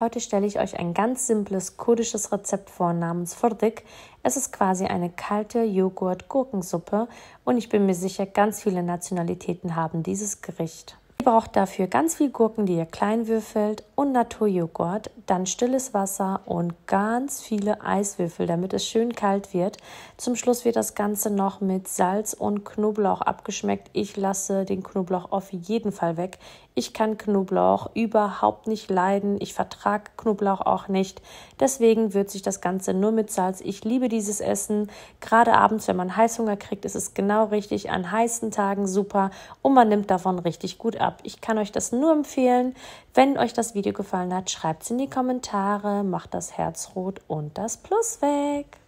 Heute stelle ich euch ein ganz simples kurdisches Rezept vor namens Furdik. Es ist quasi eine kalte Joghurt-Gurkensuppe und ich bin mir sicher, ganz viele Nationalitäten haben dieses Gericht braucht dafür ganz viel Gurken, die ihr klein würfelt und Naturjoghurt, dann stilles Wasser und ganz viele Eiswürfel, damit es schön kalt wird. Zum Schluss wird das Ganze noch mit Salz und Knoblauch abgeschmeckt. Ich lasse den Knoblauch auf jeden Fall weg. Ich kann Knoblauch überhaupt nicht leiden. Ich vertrage Knoblauch auch nicht. Deswegen würze ich das Ganze nur mit Salz. Ich liebe dieses Essen. Gerade abends, wenn man Heißhunger kriegt, ist es genau richtig. An heißen Tagen super und man nimmt davon richtig gut ab ab. Ich kann euch das nur empfehlen. Wenn euch das Video gefallen hat, schreibt es in die Kommentare, macht das Herz rot und das Plus weg.